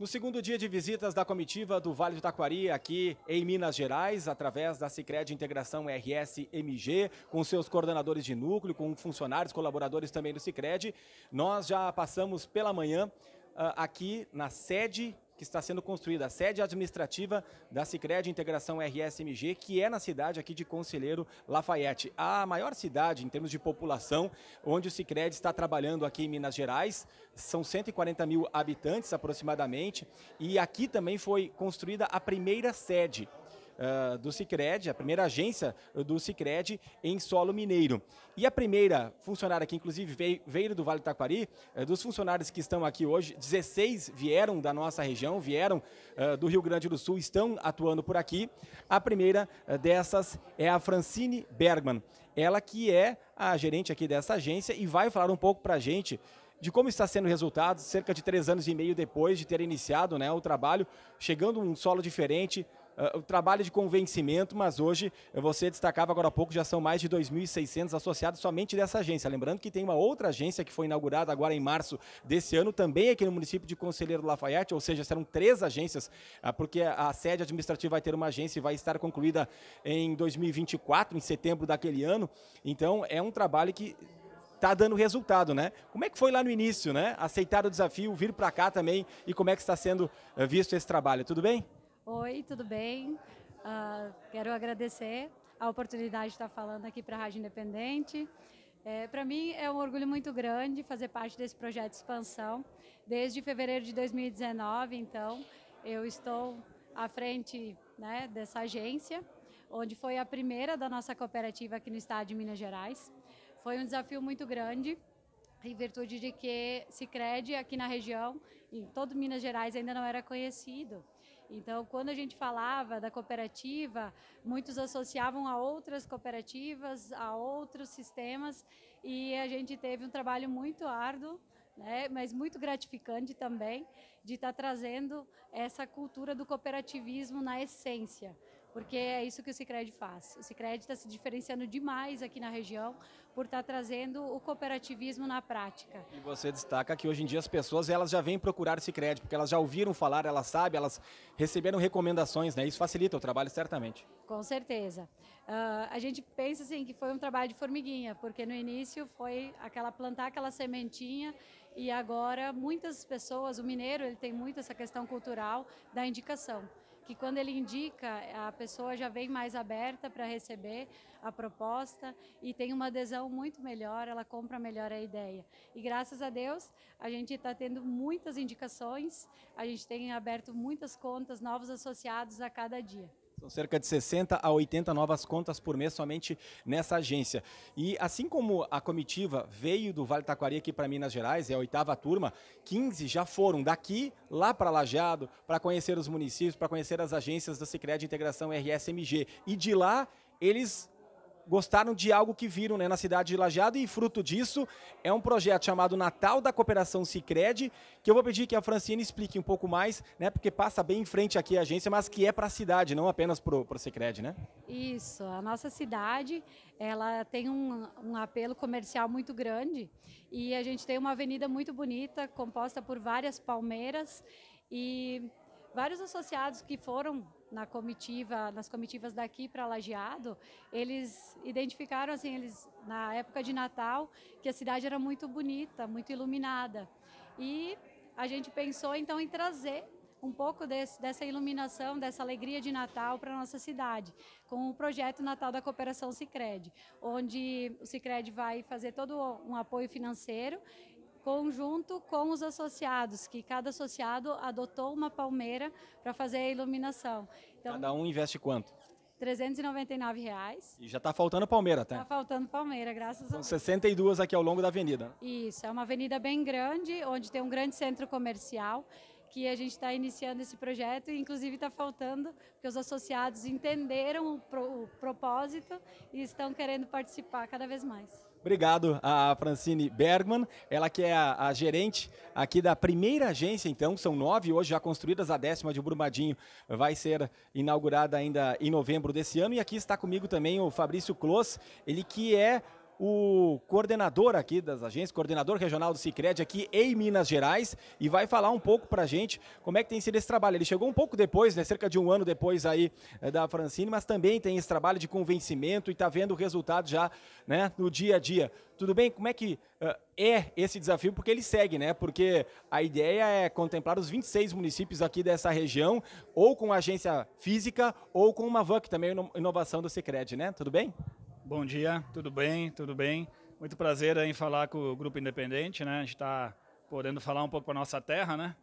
No segundo dia de visitas da comitiva do Vale do Taquari, aqui em Minas Gerais, através da Cicred Integração RS-MG, com seus coordenadores de núcleo, com funcionários, colaboradores também do Cicred, nós já passamos pela manhã uh, aqui na sede que está sendo construída, a sede administrativa da Cicred Integração RSMG, que é na cidade aqui de Conselheiro Lafayette, a maior cidade em termos de população, onde o Cicred está trabalhando aqui em Minas Gerais. São 140 mil habitantes aproximadamente, e aqui também foi construída a primeira sede ah, do Sicredi, a primeira agência ah, do Sicredi em solo mineiro. E a primeira funcionária que inclusive veio, do Vale do Taquari, ah, dos funcionários que estão aqui hoje, 16 vieram da nossa região, vieram do Rio Grande do Sul, estão atuando por aqui. A primeira dessas é a Francine Bergman, ela que é a gerente aqui dessa agência e vai falar um pouco para a gente de como está sendo o resultado, cerca de três anos e meio depois de ter iniciado né, o trabalho, chegando um solo diferente, uh, o trabalho de convencimento, mas hoje você destacava agora há pouco, já são mais de 2.600 associados somente dessa agência. Lembrando que tem uma outra agência que foi inaugurada agora em março desse ano, também aqui no município de Conselheiro Lafayette, ou seja, serão três agências, uh, porque a sede administrativa vai ter uma agência e vai estar concluída em 2024, em setembro daquele ano. Então, é um trabalho que está dando resultado, né? Como é que foi lá no início, né? Aceitar o desafio, vir para cá também e como é que está sendo ah, visto esse trabalho? Tudo bem? Oi, tudo bem? Uh, quero agradecer a oportunidade de estar falando aqui para a Rádio Independente. É, para mim é um orgulho muito grande fazer parte desse projeto de expansão. Desde fevereiro de 2019, então, eu estou à frente né, dessa agência, onde foi a primeira da nossa cooperativa aqui no estado de Minas Gerais. Foi um desafio muito grande, em virtude de que Sicredi aqui na região, em todo Minas Gerais, ainda não era conhecido. Então, quando a gente falava da cooperativa, muitos associavam a outras cooperativas, a outros sistemas, e a gente teve um trabalho muito árduo, né, mas muito gratificante também, de estar tá trazendo essa cultura do cooperativismo na essência porque é isso que o Cicred faz. O Cicred está se diferenciando demais aqui na região por estar tá trazendo o cooperativismo na prática. E você destaca que hoje em dia as pessoas elas já vêm procurar o Sicredi porque elas já ouviram falar, elas sabem, elas receberam recomendações, né? Isso facilita o trabalho certamente. Com certeza. Uh, a gente pensa assim que foi um trabalho de formiguinha, porque no início foi aquela plantar aquela sementinha e agora muitas pessoas, o mineiro ele tem muito essa questão cultural da indicação que quando ele indica, a pessoa já vem mais aberta para receber a proposta e tem uma adesão muito melhor, ela compra melhor a ideia. E graças a Deus, a gente está tendo muitas indicações, a gente tem aberto muitas contas, novos associados a cada dia. São cerca de 60 a 80 novas contas por mês somente nessa agência. E assim como a comitiva veio do Vale Taquari aqui para Minas Gerais, é a oitava turma, 15 já foram daqui lá para Lajado para conhecer os municípios, para conhecer as agências da de Integração RSMG. E de lá eles gostaram de algo que viram né, na cidade de Lajado e fruto disso é um projeto chamado Natal da Cooperação Cicred, que eu vou pedir que a Francine explique um pouco mais, né, porque passa bem em frente aqui a agência, mas que é para a cidade, não apenas para o Cicred, né? Isso, a nossa cidade ela tem um, um apelo comercial muito grande e a gente tem uma avenida muito bonita composta por várias palmeiras e vários associados que foram na comitiva, nas comitivas daqui para Lajeado, eles identificaram assim, eles na época de Natal, que a cidade era muito bonita, muito iluminada. E a gente pensou então em trazer um pouco desse, dessa iluminação, dessa alegria de Natal para nossa cidade, com o projeto Natal da Cooperação Sicredi, onde o Sicredi vai fazer todo um apoio financeiro conjunto com os associados, que cada associado adotou uma palmeira para fazer a iluminação. Então, cada um investe quanto? R$ 399. Reais. E já está faltando Palmeira, tá? Está faltando Palmeira, graças São a Deus. São 62 aqui ao longo da avenida. Né? Isso, é uma avenida bem grande, onde tem um grande centro comercial que a gente está iniciando esse projeto e inclusive está faltando, porque os associados entenderam o, pro, o, propósito e estão querendo participar cada vez mais. Obrigado a Francine Bergman, ela que é a, a, gerente aqui da primeira agência, então, são nove hoje já construídas, a décima de Brumadinho vai ser inaugurada ainda em novembro desse ano. E aqui está comigo também o Fabrício Clos, ele que é o coordenador aqui das agências, coordenador regional do Sicredi aqui em Minas Gerais e vai falar um pouco para a gente como é que tem sido esse trabalho. Ele chegou um pouco depois, né, cerca de um ano depois aí eh, da Francine, mas também tem esse trabalho de convencimento e está vendo o resultado já né, no dia a dia. Tudo bem? Como é que uh, é esse desafio? Porque ele segue, né? Porque a ideia é contemplar os 26 municípios aqui dessa região, ou com agência física, ou com uma VAC, também é inovação do Sicredi, né? Tudo bem? Bom dia, tudo bem? Tudo bem? Muito prazer em falar com o Grupo Independente, né? A gente está podendo falar um pouco para nossa terra, né?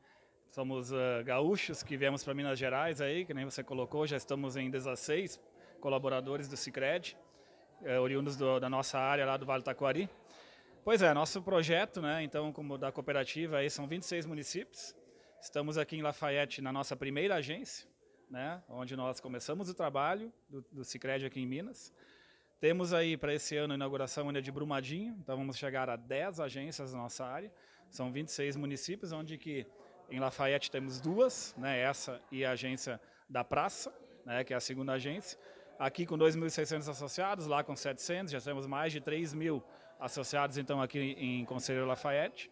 Somos uh, gaúchos que viemos para Minas Gerais aí, que nem você colocou, já estamos em 16 colaboradores do Cicred, uh, é, oriundos do, da nossa área lá do Vale do Taquari. Pois é, nosso projeto, né? Então, como da cooperativa aí são 26 municípios. Estamos aqui em Lafayette na nossa primeira agência, né? Onde nós começamos o trabalho do, do aqui em Minas. Temos aí para esse ano a inauguração ainda de Brumadinho, então vamos chegar a 10 agências na nossa área. São 26 municípios, onde que em Lafayette temos duas, né, essa e a agência da Praça, né, que é a segunda agência. Aqui com 2.600 associados, lá com 700, já temos mais de 3.000 mil associados então aqui em Conselheiro Lafayette.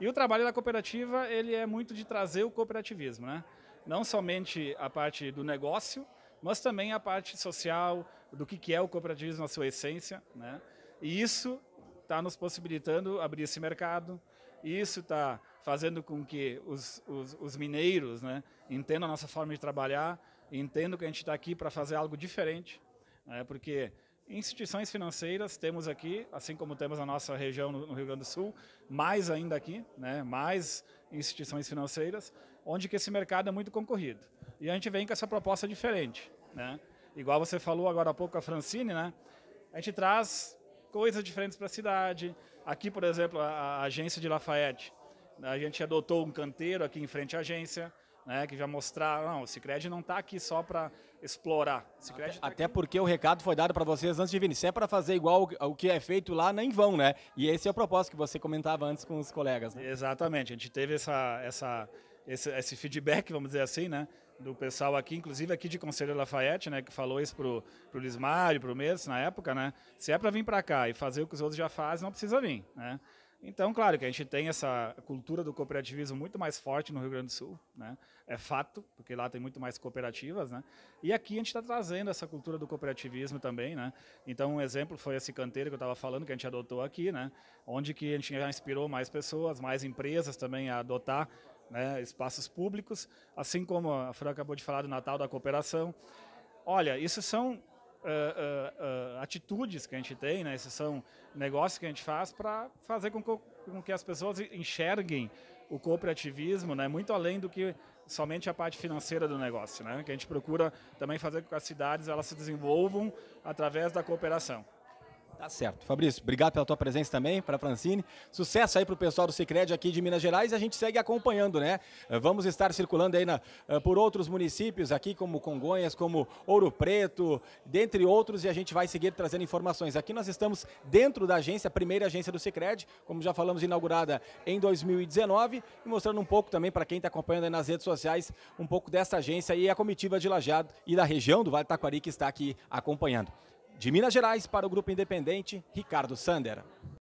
E o trabalho da cooperativa, ele é muito de trazer o cooperativismo, né? Não somente a parte do negócio, mas também a parte social, do que, que é o cooperativismo na sua essência, né? E isso está nos possibilitando abrir esse mercado. Isso está fazendo com que os, os, os, mineiros né, entendam a nossa forma de trabalhar, entendam que a gente está aqui para fazer algo diferente, né, porque instituições financeiras temos aqui, assim como temos a nossa região no, no Rio Grande do Sul, mais ainda aqui, né, mais instituições financeiras, onde que esse mercado é muito concorrido. E a gente vem com essa proposta diferente. Né? igual você falou agora há pouco a Francine, né? A gente traz coisas diferentes para a cidade. Aqui, por exemplo, a, a, agência de Lafayette, a gente adotou um canteiro aqui em frente à agência, né? Que já mostrar, não, o Cicred não está aqui só para explorar. Até, tá até porque o recado foi dado para vocês antes de vir. Se é para fazer igual o que é feito lá, nem vão, né? E esse é o propósito que você comentava antes com os colegas. Né? Exatamente. A gente teve essa, essa esse, esse feedback, vamos dizer assim, né? do pessoal aqui, inclusive aqui de Conselho Lafayette, né, que falou isso pro, pro Lismário, pro Mendes na época, né, se é para vir para cá e fazer o que os outros já fazem, não precisa vir, né. Então, claro que a gente tem essa cultura do cooperativismo muito mais forte no Rio Grande do Sul, né? É fato, porque lá tem muito mais cooperativas, né? E aqui a gente está trazendo essa cultura do cooperativismo também, né? Então, um exemplo foi esse canteiro que eu estava falando que a gente adotou aqui, né? Onde que a gente já inspirou mais pessoas, mais empresas também a adotar né, espaços públicos, assim como a Fran acabou de falar do Natal da Cooperação. Olha, isso são uh, uh, uh, atitudes que a gente tem, né, esses são negócios que a gente faz para fazer com que, com que, as pessoas enxerguem o cooperativismo né, muito além do que somente a parte financeira do negócio, né, que a gente procura também fazer com que as cidades elas se desenvolvam através da cooperação. Tá certo. Fabrício, obrigado pela tua presença também, para Francine. Sucesso aí para o pessoal do Cicred aqui de Minas Gerais. A gente segue acompanhando, né? Eh, vamos estar circulando aí na, eh, por outros municípios aqui, como Congonhas, como Ouro Preto, dentre outros, e a gente vai seguir trazendo informações. Aqui nós estamos dentro da agência, a primeira agência do Cicred, como já falamos, inaugurada em 2019, e mostrando um pouco também para quem está acompanhando aí nas redes sociais, um pouco dessa agência e a comitiva de Lajado e da região do Vale do Taquari que está aqui acompanhando. De Minas Gerais, para o Grupo Independente, Ricardo Sander.